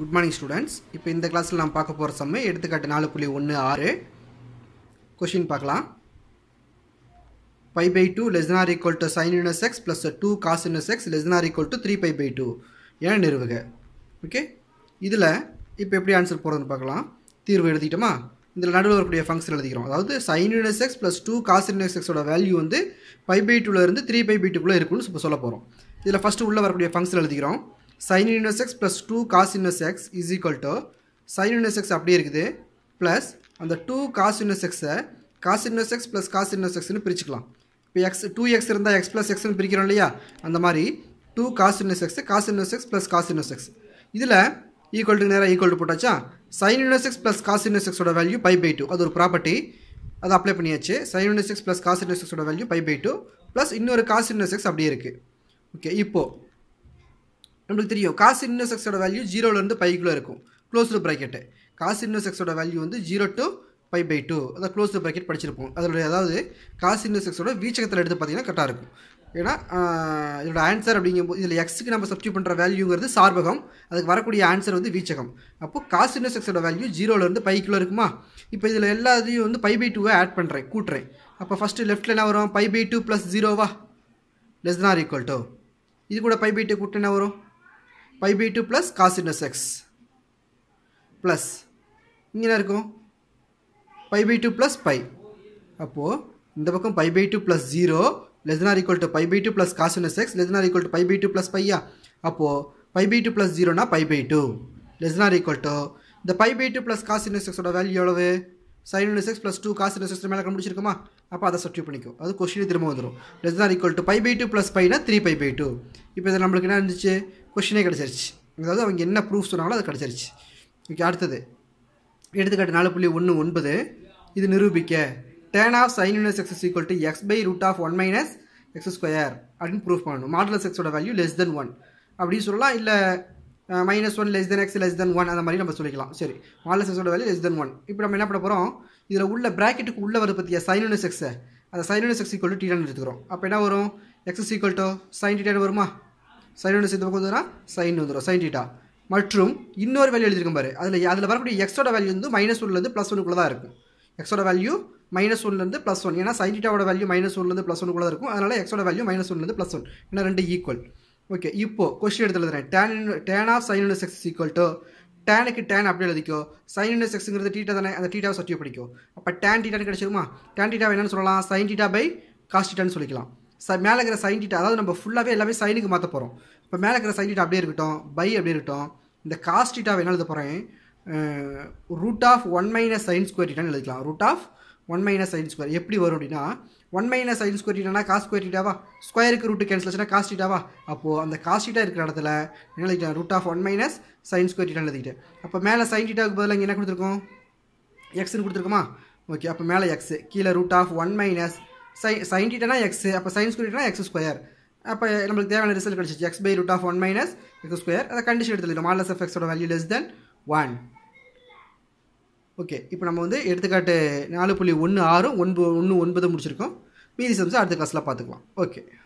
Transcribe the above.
good morning students இப்போ இந்த கிளாஸில் நாம் பார்க்க போகிற சம்மை எடுத்துக்காட்டு நாலு புள்ளி ஒன்று ஆறு கொஷின் பார்க்கலாம் pi by two or equal to sine inverse x plus two cos inverse x or equal to three pi by two ஏன் நிறுவுக ஓகே இதில் இப்போ எப்படி ஆன்சர் போகிறதுன்னு பார்க்கலாம் தீர்வு எழுதிட்டோமா இதில் நடுவில் வரக்கூடிய ஃபங்க்ஷன் எழுதிக்கிறோம் அதாவது sine inverse x plus two cos inverse எக்ஸோட வேல்யூ வந்து பை பை டூவிலேருந்து த்ரீ பை பை டூக்குள்ளே இருக்குன்னு இப்போ சொல்ல போகிறோம் இதில் ஃபஸ்ட்டு உள்ளே வரக்கூடிய ஃபங்க்ஷன் எழுதிக்கிறோம் sin inverse x plus 2 cos inverse x is equal to sin inverse x அப்படியே இருக்குது ப்ளஸ் அந்த two inverse x cos inverse x plus plus inverse x இன்னு பிரிச்சுக்கலாம் இப்போ எக்ஸ் டூ எக்ஸ் இருந்தால் எக்ஸ் ப்ளஸ் எக்ஸ்னு பிரிக்கிறோம் இல்லையா அந்த மாதிரி two cos inverse x cos inverse x plus cos inverse x இதில் ஈக்குவல் டு நேராக ஈக்குவல் டு போட்டாச்சா sine inverse x plus cos inverse எக்ஸோட வேல்யூ பை பை அது ஒரு ப்ராப்பர்ட்டி அது அப்ளை பண்ணியாச்சு sine x plus plus inverse x எக்ஸோட value pi by 2 plus இன்னொரு ஒரு cos inverse அப்படியே இருக்குது ஓகே இப்போது நம்மளுக்கு தெரியும் காசு செக்ஸோட வேல்யூ ஜீரோலேருந்து பைக்குள்ளே இருக்கும் க்ளோஸ்டு ப்ராக்கெட்டு காசு செக்ஸோட வேல்யூ வந்து zero to pi by two அதான் க்ளோஸ்டு ப்ராக்கெட் படிச்சிருப்போம் அதோடைய அதாவது காசு செக்ஸோட வீச்சகத்தில் எடுத்து பார்த்தீங்கன்னா கரெக்டாக இருக்கும் ஏன்னா இதோட ஆன்சர் அப்படிங்கும்போது இதில் எக்ஸுக்கு நம்ம சப்ஸ்டியூட் பண்ணுற வேல்யூங்கிறது சார்பகம் அதுக்கு வரக்கூடிய ஆன்சர் வந்து வீச்சகம் அப்போது காசு இன்னோசெக்ஸோட வேல்யூ ஜீரோலேருந்து பைக்குள்ளே இருக்குமா இப்போ இதில் எல்லாத்தையும் வந்து பை பை டூவை ஆட் பண்ணுறேன் கூட்டுறேன் அப்போ ஃபஸ்ட்டு லெஃப்ட்டில் என்ன வரும் பை பை டூ ப்ளஸ் ஜீரோவா லெஸ் தான் ஈக்குவல் டூ இது கூட பை பை டூ என்ன வரும் pi by two plus cos inverse x plus இங்கே என்ன இருக்கும் pi by two plus pi அப்போது இந்த பக்கம் pi by two plus zero less than or equal to pi by two plus cos inverse x less than or equal to pi by two plus பையா அப்போது pi by two plus ஜீரோனா pi by two less than or equal to இந்த pi by two plus cos inverse எக்ஸோட value எவ்வளவு sine inverse x plus two cos inverse x மேலே கண்டுபிடிச்சிருக்குமா அப்போ அதை சப்ஸ்டியூட் பண்ணிக்கும் அது கொஸ்டின் திரும்ப வந்துடும் less than equal to pi by two plus பைனா த்ரீ பை பை டூ இப்போ இது நம்மளுக்கு என்ன இருந்துச்சு கொஷினே கிடச்சிருச்சு அதாவது அவங்க என்ன ப்ரூஃப் சொன்னாங்களோ அது கிடச்சிருச்சு ஓகே அடுத்தது எடுத்துக்காட்டு நாலு புள்ளி ஒன்று ஒன்பது இது நிரூபிக்க tan of sine inverse x equal to x by root of one minus x square அப்படின்னு ப்ரூஃப் பண்ணணும் மாடல் எக்ஸோட வேல்யூ லெஸ் தென் ஒன் அப்படின்னு சொல்லலாம் இல்லை minus one less than x less than one அந்த மாதிரி நம்ம சொல்லிக்கலாம் சரி மாடல் எக்ஸோட வேல்யூ லெஸ் தென் ஒன் இப்போ நம்ம என்ன பண்ண போகிறோம் இதில் உள்ள ப்ராக்கெட்டுக்கு உள்ளே வருது பற்றிய சைன் யூனஸ் எக்ஸை அந்த sine inverse x equal to டீடான்னு எடுத்துக்கிறோம் அப்போ என்ன வரும் எக்ஸ் ஈக்குவல் டு சைன் டீடான் வருமா சைனோட சேர்த்து பக்கம் சைன் வந்துடும் சைன் டீட்டா மற்றும் இன்னொரு வேல்யூ எழுதியிருக்கும் பாரு அதில் அதில் வரக்கூடிய எக்ஸோட வேல்யூ வந்து மைனஸ் ஒன்லேருந்து ப்ளஸ் ஒன்றுக்குள்ளே தான் இருக்கும் எக்ஸோட வேல்யூ மைனஸ் ஒன்லேருந்து ப்ளஸ் ஒன் ஏன்னா சைன் டீட்டாவோட வேல்யூ மைனஸ் ஒன்லேருந்து ப்ளஸ் ஒன்றுக்குள்ளே இருக்கும் அதனால் எக்ஸோட வேல்யூ மைனஸ் ஒன்லேருந்து ப்ளஸ் ஒன் ஏன்னா ரெண்டு ஈக்குவல் ஓகே இப்போது கொஸ்டின் எடுத்து எழுதுறேன் tan tan of sine inverse x equal to டேனுக்கு டேன் அப்படி எழுதிக்கோ சைன் இன்வெஸ் எக்ஸுங்கிறது டீட்டா தானே அந்த டீட்டாவை சட்டியை பிடிக்கும் அப்போ டேன் டீட்டான்னு கிடச்சிருமா டேன் டீட்டா என்னன்னு சொல்லலாம் சைன் டீட்டா பை காஸ்டிட்டான்னு சொல்லிக்கலாம் ச மேலே இருக்கிற சைன் டீட்டா அதாவது நம்ம ஃபுல்லாகவே எல்லாமே சைனுக்கு மாற்ற போகிறோம் இப்போ மேலே இருக்கிற சைன் டீட்டா அப்படியே இருக்கட்டும் பை அப்படியே இருக்கட்டும் இந்த காஸ்ட் டீட்டா என்ன எழுத போகிறேன் root of one minus sine square டீட்டான்னு எழுதிக்கலாம் root of one minus sine square எப்படி வரும் அப்படின்னா ஒன் மைனஸ் சைன் ஸ்கொயர் டீட்டானா காஸ் ஸ்கொயர் டீட்டாவா ஸ்கொயருக்கு ரூட்டு கேன்சல் ஆச்சுன்னா காஸ்ட் டீட்டாவா அப்போது அந்த காஸ்ட் டீட்டா இருக்கிற இடத்துல என்ன எழுதிட்டேன் root of one minus sine square டீட்டான்னு எழுதிக்கிட்டேன் அப்போ மேலே சைன் டீட்டாவுக்கு பதிலாக இங்கே என்ன கொடுத்துருக்கோம் எக்ஸ்னு கொடுத்துருக்கோமா ஓகே அப்போ மேலே எக்ஸு கீழே ரூட் ஆஃப் ஒன் மைனஸ் சை சைன் டீட்டனா எக்ஸ் அப்போ சைன் ஸ்கொயர்னா எக்ஸ் ஸ்கொயர் அப்போ நம்மளுக்கு தேவையான ரிசல்ட் கிடச்சிச்சு x by root of one minus x square அதை கண்டிஷன் எடுத்துக்கலாம் மாலஸ் ஆஃப் எக்ஸோட value less than one okay இப்போ நம்ம வந்து எடுத்துக்காட்டு நாலு புள்ளி ஒன்று ஆறும் ஒன்பது ஒன்று ஒன்பது முடிச்சிருக்கோம் மீதி சம்ஸை அடுத்த கிளாஸில் பார்த்துக்கலாம் ஓகே